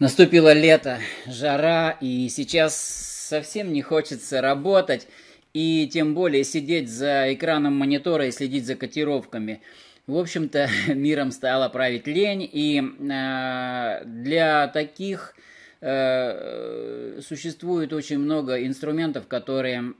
Наступило лето, жара, и сейчас совсем не хочется работать, и тем более сидеть за экраном монитора и следить за котировками. В общем-то, миром стала править лень, и э, для таких Э, существует очень много инструментов, которые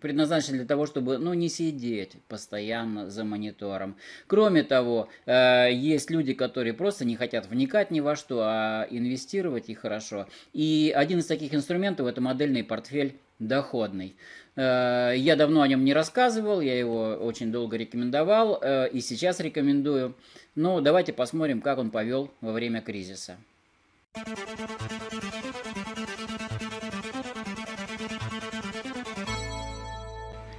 предназначены для того, чтобы ну, не сидеть постоянно за монитором. Кроме того, э, есть люди, которые просто не хотят вникать ни во что, а инвестировать и хорошо. И один из таких инструментов – это модельный портфель доходный. Э, я давно о нем не рассказывал, я его очень долго рекомендовал и сейчас рекомендую. Но давайте посмотрим, как он повел во время кризиса.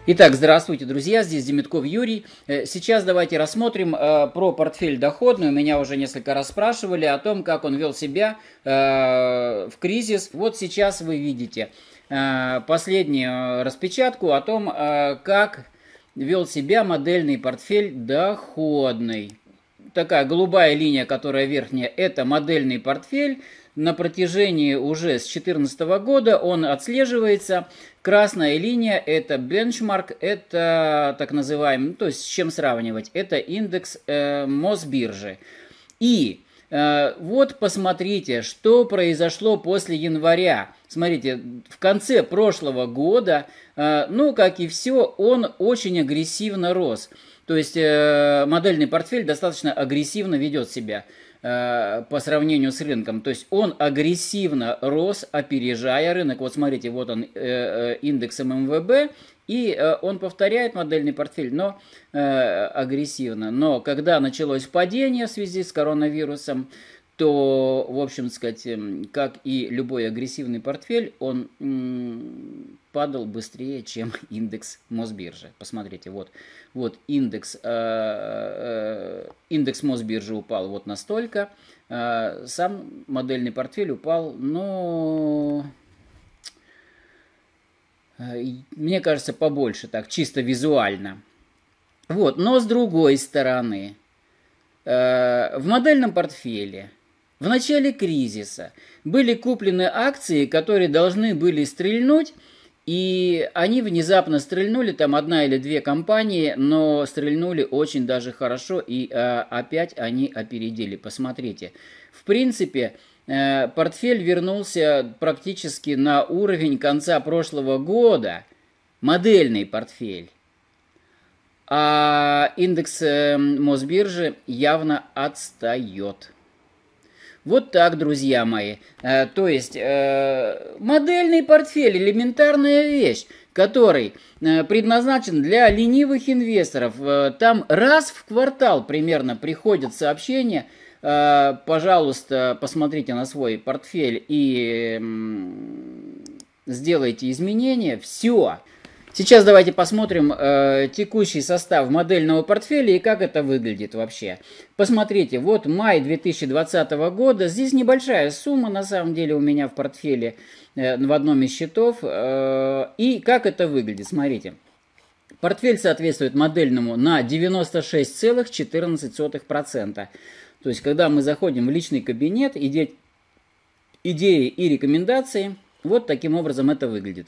Итак, здравствуйте, друзья, здесь Демитков Юрий. Э, сейчас давайте рассмотрим э, про портфель доходный. Меня уже несколько раз спрашивали о том, как он вел себя э, в кризис. Вот сейчас вы видите э, последнюю распечатку о том, э, как вел себя модельный портфель доходный такая голубая линия, которая верхняя, это модельный портфель. На протяжении уже с 2014 года он отслеживается. Красная линия – это бенчмарк, это так называемый, ну, то есть с чем сравнивать, это индекс э, Мосбиржи. И э, вот посмотрите, что произошло после января. Смотрите, в конце прошлого года, э, ну, как и все, он очень агрессивно рос. То есть э, модельный портфель достаточно агрессивно ведет себя э, по сравнению с рынком. То есть он агрессивно рос, опережая рынок. Вот смотрите, вот он э, индекс ММВБ, и он повторяет модельный портфель, но агрессивно. Но когда началось падение в связи с коронавирусом, то, в общем сказать, эм, как и любой агрессивный портфель, он падал быстрее, чем индекс Мосбиржи. Посмотрите, вот, вот индекс, э, э, индекс Мосбиржи упал вот настолько, э, сам модельный портфель упал, но... Мне кажется, побольше так, чисто визуально. Вот, но с другой стороны, в модельном портфеле – в начале кризиса были куплены акции, которые должны были стрельнуть, и они внезапно стрельнули, там одна или две компании, но стрельнули очень даже хорошо, и э, опять они опередили. Посмотрите. В принципе, э, портфель вернулся практически на уровень конца прошлого года. Модельный портфель. А индекс э, Мосбиржи явно отстает. Вот так, друзья мои. Э, то есть э, модельный портфель элементарная вещь, который э, предназначен для ленивых инвесторов. Э, там раз в квартал примерно приходят сообщения. Э, пожалуйста, посмотрите на свой портфель и э, сделайте изменения. Все. Сейчас давайте посмотрим э, текущий состав модельного портфеля и как это выглядит вообще. Посмотрите, вот май 2020 года, здесь небольшая сумма на самом деле у меня в портфеле э, в одном из счетов. Э, и как это выглядит, смотрите. Портфель соответствует модельному на 96,14%. То есть, когда мы заходим в личный кабинет, иде... идеи и рекомендации, вот таким образом это выглядит.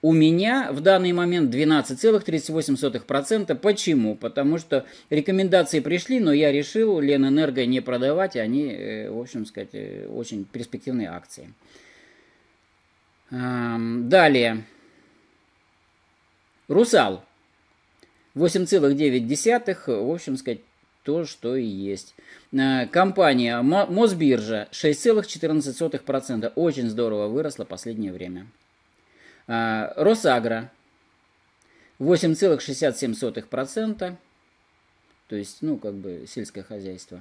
У меня в данный момент 12,38%. Почему? Потому что рекомендации пришли, но я решил Ленэнерго не продавать. Они, э, в общем сказать, э, очень перспективные акции. Далее. Русал. 8,9. В общем сказать, то, что и есть. Э, компания Мосбиржа 6,14%. Очень здорово выросла последнее время. А, Росагра 8,67%, то есть, ну, как бы сельское хозяйство.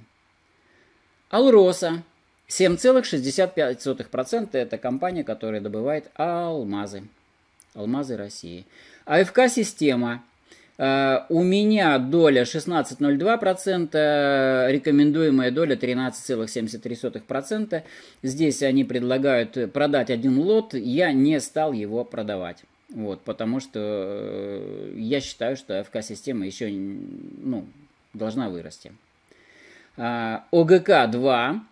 Алроса 7,65% это компания, которая добывает алмазы. Алмазы России. АФК-система Э, у меня доля 16,02%, рекомендуемая доля 13,73%. Здесь они предлагают продать один лот, я не стал его продавать. Вот, потому что э, я считаю, что АФК-система еще ну, должна вырасти. Э, ОГК 2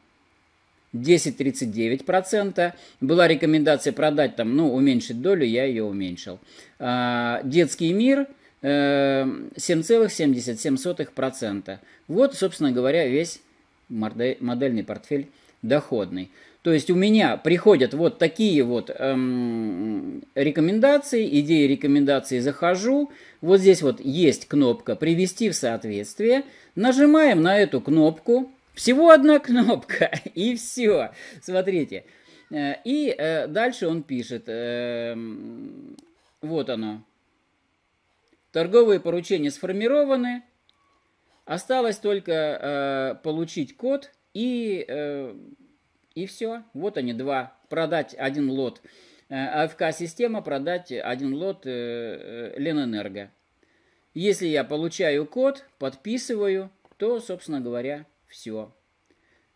10,39%. Была рекомендация продать там, ну, уменьшить долю, я ее уменьшил. Детский мир – 7,77%. Вот, собственно говоря, весь модельный портфель доходный. То есть у меня приходят вот такие вот эм, рекомендации, идеи рекомендаций захожу. Вот здесь вот есть кнопка «Привести в соответствие». Нажимаем на эту кнопку. Всего одна кнопка, и все. Смотрите. Э, и э, дальше он пишет. Э, вот оно. Торговые поручения сформированы. Осталось только э, получить код и, э, и все. Вот они, два. Продать один лот э, АФК-система, продать один лот э, э, Ленэнерго. Если я получаю код, подписываю, то, собственно говоря, все.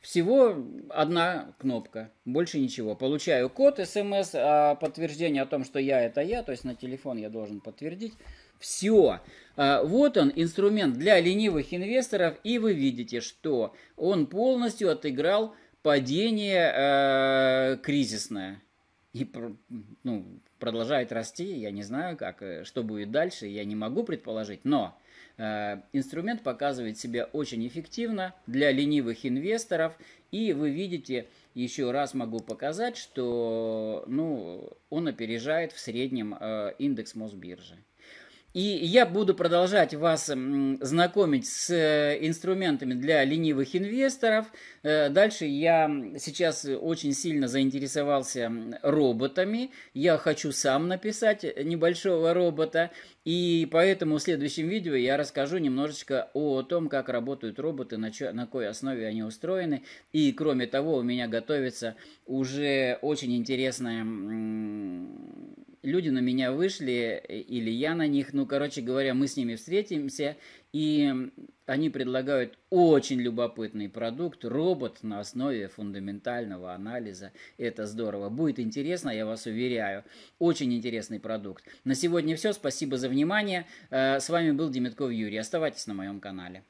Всего одна кнопка, больше ничего. Получаю код, смс, а подтверждение о том, что я это я, то есть на телефон я должен подтвердить. Все. А, вот он, инструмент для ленивых инвесторов, и вы видите, что он полностью отыграл падение э, кризисное. И ну, продолжает расти, я не знаю, как, э, что будет дальше, я не могу предположить, но э, инструмент показывает себя очень эффективно для ленивых инвесторов, и вы видите, еще раз могу показать, что ну, он опережает в среднем э, индекс Мосбиржи. И я буду продолжать вас знакомить с э, инструментами для ленивых инвесторов. Э, дальше я сейчас очень сильно заинтересовался роботами. Я хочу сам написать небольшого робота. И поэтому в следующем видео я расскажу немножечко о том, как работают роботы, на, чё, на какой основе они устроены. И кроме того, у меня готовится уже очень интересная люди на меня вышли, э, или я на них, ну, короче говоря, мы с ними встретимся, и они предлагают очень любопытный продукт, робот на основе фундаментального анализа. Это здорово. Будет интересно, я вас уверяю. Очень интересный продукт. На сегодня все. Спасибо за внимание. Э, с вами был Демятков Юрий. Оставайтесь на моем канале.